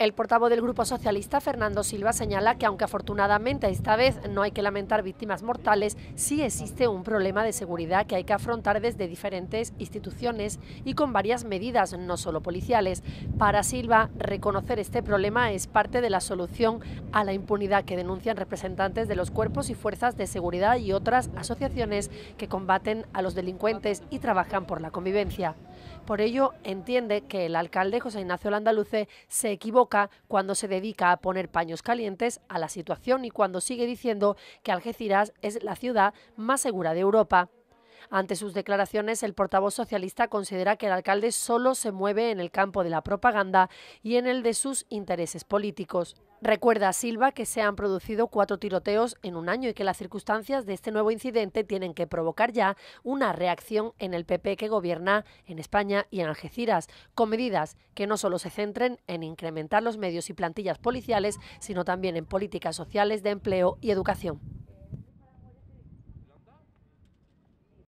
El portavoz del Grupo Socialista, Fernando Silva, señala que aunque afortunadamente esta vez no hay que lamentar víctimas mortales, sí existe un problema de seguridad que hay que afrontar desde diferentes instituciones y con varias medidas, no solo policiales. Para Silva, reconocer este problema es parte de la solución a la impunidad que denuncian representantes de los cuerpos y fuerzas de seguridad y otras asociaciones que combaten a los delincuentes y trabajan por la convivencia. Por ello, entiende que el alcalde José Ignacio Landaluce se equivoca cuando se dedica a poner paños calientes a la situación y cuando sigue diciendo que Algeciras es la ciudad más segura de Europa. Ante sus declaraciones, el portavoz socialista considera que el alcalde solo se mueve en el campo de la propaganda y en el de sus intereses políticos. Recuerda Silva que se han producido cuatro tiroteos en un año y que las circunstancias de este nuevo incidente tienen que provocar ya una reacción en el PP que gobierna en España y en Algeciras, con medidas que no solo se centren en incrementar los medios y plantillas policiales, sino también en políticas sociales de empleo y educación.